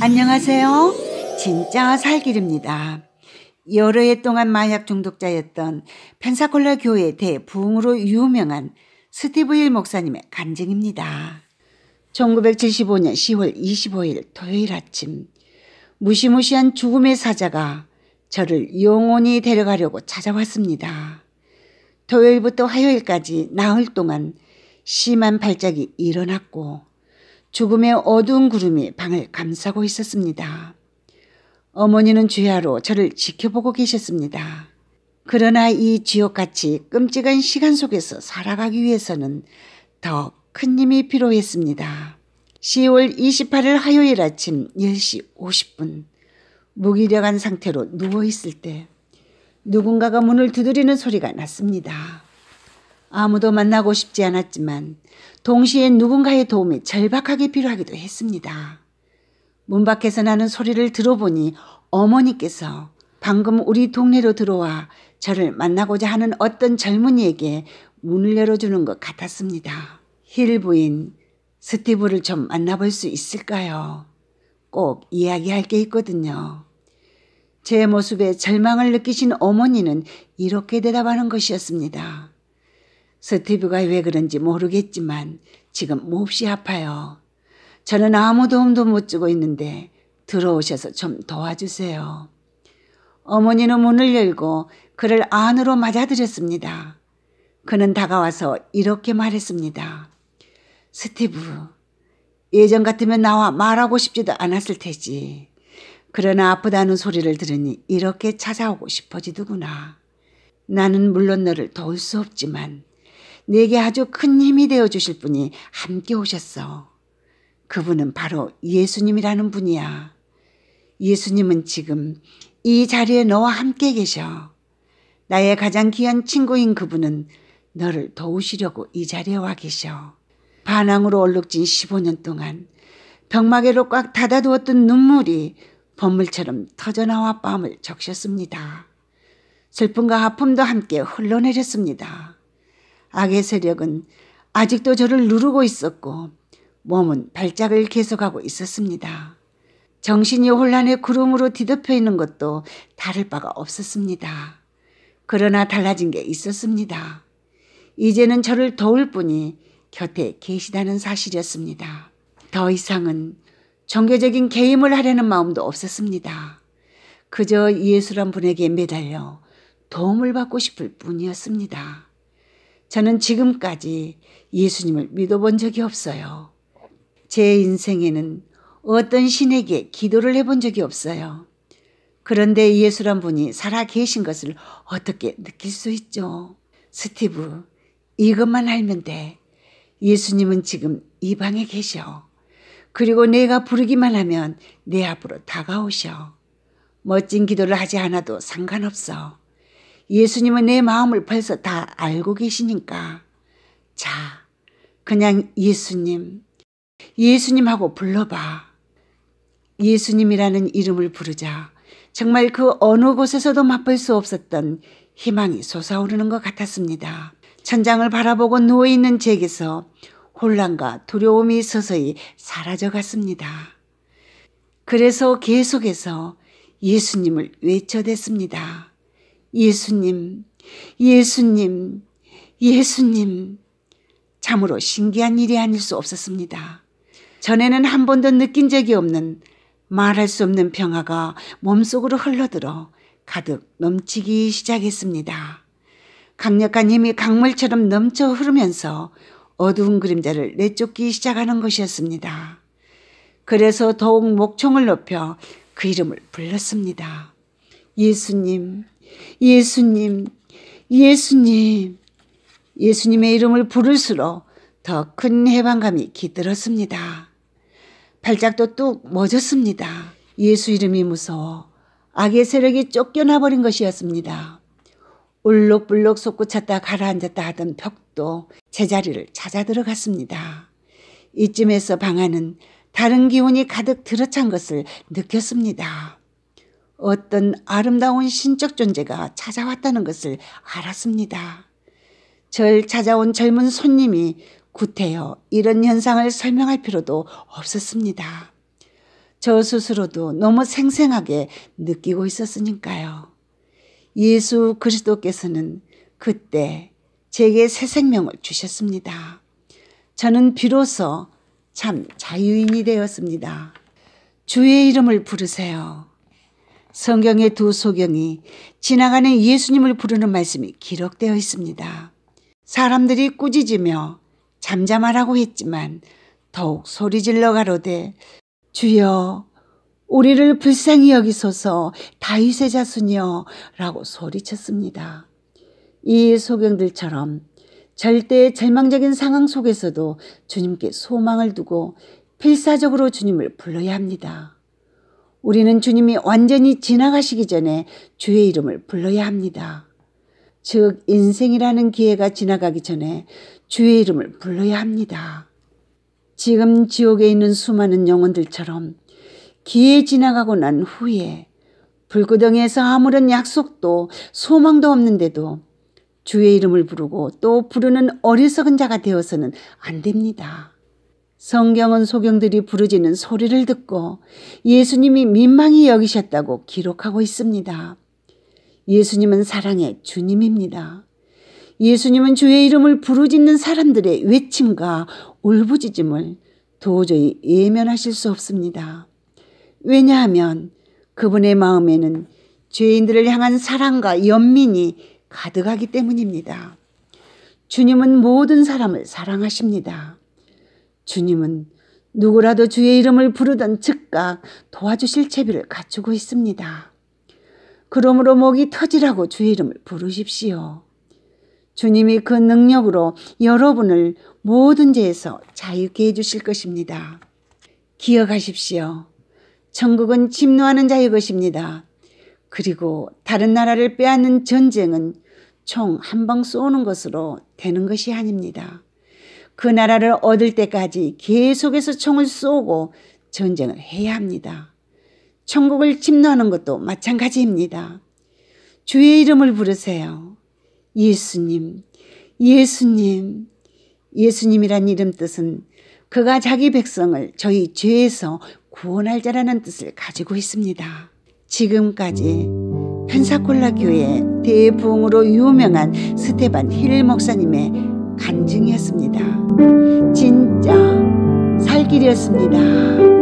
안녕하세요. 진짜 살길입니다. 여러 해 동안 마약 중독자였던 펜사콜라 교회 대부흥으로 유명한 스티브 힐 목사님의 간증입니다. 1975년 10월 25일 토요일 아침 무시무시한 죽음의 사자가 저를 영원히 데려가려고 찾아왔습니다. 토요일부터 화요일까지 나흘 동안 심한 발작이 일어났고 죽음의 어두운 구름이 방을 감싸고 있었습니다. 어머니는 주야로 저를 지켜보고 계셨습니다. 그러나 이 지옥같이 끔찍한 시간 속에서 살아가기 위해서는 더 큰 힘이 필요했습니다. 10월 28일 화요일 아침 10시 50분 무기력한 상태로 누워있을 때 누군가가 문을 두드리는 소리가 났습니다. 아무도 만나고 싶지 않았지만 동시에 누군가의 도움이 절박하게 필요하기도 했습니다. 문 밖에서 나는 소리를 들어보니 어머니께서 방금 우리 동네로 들어와 저를 만나고자 하는 어떤 젊은이에게 문을 열어주는 것 같았습니다. 힐 부인 스티브를 좀 만나볼 수 있을까요? 꼭 이야기할 게 있거든요. 제 모습에 절망을 느끼신 어머니는 이렇게 대답하는 것이었습니다. 스티브가 왜 그런지 모르겠지만 지금 몹시 아파요. 저는 아무 도움도 못 주고 있는데 들어오셔서 좀 도와주세요. 어머니는 문을 열고 그를 안으로 맞아들였습니다. 그는 다가와서 이렇게 말했습니다. 스티브, 예전 같으면 나와 말하고 싶지도 않았을 테지. 그러나 아프다는 소리를 들으니 이렇게 찾아오고 싶어지더구나. 나는 물론 너를 도울 수 없지만 내게 아주 큰 힘이 되어 주실 분이 함께 오셨어. 그분은 바로 예수님이라는 분이야. 예수님은 지금 이 자리에 너와 함께 계셔. 나의 가장 귀한 친구인 그분은 너를 도우시려고 이 자리에 와 계셔. 반항으로 얼룩진 15년 동안 병마개로 꽉 닫아두었던 눈물이 번물처럼 터져나와 뺨을 적셨습니다. 슬픔과 아픔도 함께 흘러내렸습니다. 악의 세력은 아직도 저를 누르고 있었고 몸은 발작을 계속하고 있었습니다. 정신이 혼란의 구름으로 뒤덮여 있는 것도 다를 바가 없었습니다. 그러나 달라진 게 있었습니다. 이제는 저를 도울 분이 곁에 계시다는 사실이었습니다. 더 이상은 종교적인 개임을 하려는 마음도 없었습니다. 그저 예수란 분에게 매달려 도움을 받고 싶을 뿐이었습니다. 저는 지금까지 예수님을 믿어본 적이 없어요. 제 인생에는 어떤 신에게 기도를 해본 적이 없어요. 그런데 예수란 분이 살아 계신 것을 어떻게 느낄 수 있죠? 스티브, 이것만 알면 돼. 예수님은 지금 이 방에 계셔. 그리고 내가 부르기만 하면 내 앞으로 다가오셔. 멋진 기도를 하지 않아도 상관없어. 예수님은 내 마음을 벌써 다 알고 계시니까 자 그냥 예수님 예수님하고 불러봐. 예수님이라는 이름을 부르자 정말 그 어느 곳에서도 맛볼 수 없었던 희망이 솟아오르는 것 같았습니다. 천장을 바라보고 누워있는 제게서 혼란과 두려움이 서서히 사라져 갔습니다. 그래서 계속해서 예수님을 외쳐댔습니다. 예수님, 예수님, 예수님. 참으로 신기한 일이 아닐 수 없었습니다. 전에는 한 번도 느낀 적이 없는 말할 수 없는 평화가 몸속으로 흘러들어 가득 넘치기 시작했습니다. 강력한 힘이 강물처럼 넘쳐 흐르면서 어두운 그림자를 내쫓기 시작하는 것이었습니다. 그래서 더욱 목청을 높여 그 이름을 불렀습니다. 예수님, 예수님, 예수님, 예수님의 이름을 부를수록 더 큰 해방감이 깃들었습니다. 발작도 뚝 멎었습니다. 예수 이름이 무서워 악의 세력이 쫓겨나버린 것이었습니다. 울룩불룩 솟구쳤다 가라앉았다 하던 벽도 제자리를 찾아 들어갔습니다. 이쯤에서 방안은 다른 기운이 가득 들어찬 것을 느꼈습니다. 어떤 아름다운 신적 존재가 찾아왔다는 것을 알았습니다. 절 찾아온 젊은 손님이 구태여 이런 현상을 설명할 필요도 없었습니다. 저 스스로도 너무 생생하게 느끼고 있었으니까요. 예수 그리스도께서는 그때 제게 새 생명을 주셨습니다. 저는 비로소 참 자유인이 되었습니다. 주의 이름을 부르세요. 성경의 두 소경이 지나가는 예수님을 부르는 말씀이 기록되어 있습니다. 사람들이 꾸짖으며 잠잠하라고 했지만 더욱 소리질러 가로되 주여 우리를 불쌍히 여기소서 다윗의 자수녀라고 소리쳤습니다. 이 소경들처럼 절대 절망적인 상황 속에서도 주님께 소망을 두고 필사적으로 주님을 불러야 합니다. 우리는 주님이 완전히 지나가시기 전에 주의 이름을 불러야 합니다. 즉, 인생이라는 기회가 지나가기 전에 주의 이름을 불러야 합니다. 지금 지옥에 있는 수많은 영혼들처럼 기회 지나가고 난 후에 불구덩이에서 아무런 약속도 소망도 없는데도 주의 이름을 부르고 또 부르는 어리석은 자가 되어서는 안 됩니다. 성경은 소경들이 부르짖는 소리를 듣고 예수님이 민망히 여기셨다고 기록하고 있습니다. 예수님은 사랑의 주님입니다. 예수님은 주의 이름을 부르짖는 사람들의 외침과 울부짖음을 도저히 예면하실 수 없습니다. 왜냐하면 그분의 마음에는 죄인들을 향한 사랑과 연민이 가득하기 때문입니다. 주님은 모든 사람을 사랑하십니다. 주님은 누구라도 주의 이름을 부르던 즉각 도와주실 채비를 갖추고 있습니다. 그러므로 목이 터지라고 주의 이름을 부르십시오. 주님이 그 능력으로 여러분을 모든 죄에서 자유케 해주실 것입니다. 기억하십시오. 천국은 침노하는 자의 것입니다. 그리고 다른 나라를 빼앗는 전쟁은 총 한 방 쏘는 것으로 되는 것이 아닙니다. 그 나라를 얻을 때까지 계속해서 총을 쏘고 전쟁을 해야 합니다. 천국을 침노하는 것도 마찬가지입니다. 주의 이름을 부르세요. 예수님, 예수님. 예수님이란 이름 뜻은 그가 자기 백성을 저희 죄에서 구원할 자라는 뜻을 가지고 있습니다. 지금까지 펜사콜라 교회 대부흥으로 유명한 스테반 힐 목사님의 간증이었습니다. 진짜 살길이었습니다.